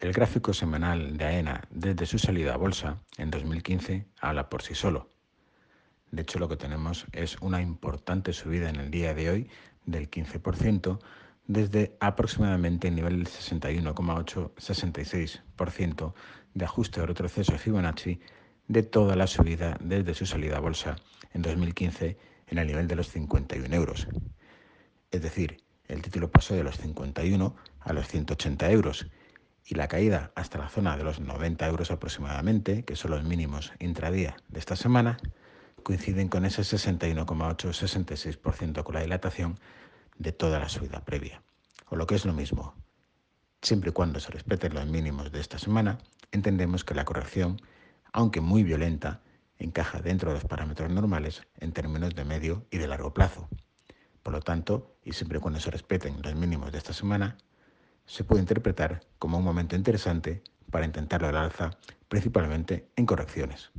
El gráfico semanal de AENA desde su salida a bolsa en 2015 habla por sí solo. De hecho, lo que tenemos es una importante subida en el día de hoy del 15% desde aproximadamente el nivel del 618 de ajuste o retroceso Fibonacci de toda la subida desde su salida a bolsa en 2015 en el nivel de los 51 euros. Es decir, el título pasó de los 51 a los 180 euros y la caída hasta la zona de los 90 euros aproximadamente, que son los mínimos intradía de esta semana, coinciden con ese 61,8-66% con la dilatación de toda la subida previa. O lo que es lo mismo, siempre y cuando se respeten los mínimos de esta semana, entendemos que la corrección, aunque muy violenta, encaja dentro de los parámetros normales en términos de medio y de largo plazo. Por lo tanto, y siempre y cuando se respeten los mínimos de esta semana, se puede interpretar como un momento interesante para intentarlo al alza, principalmente en correcciones.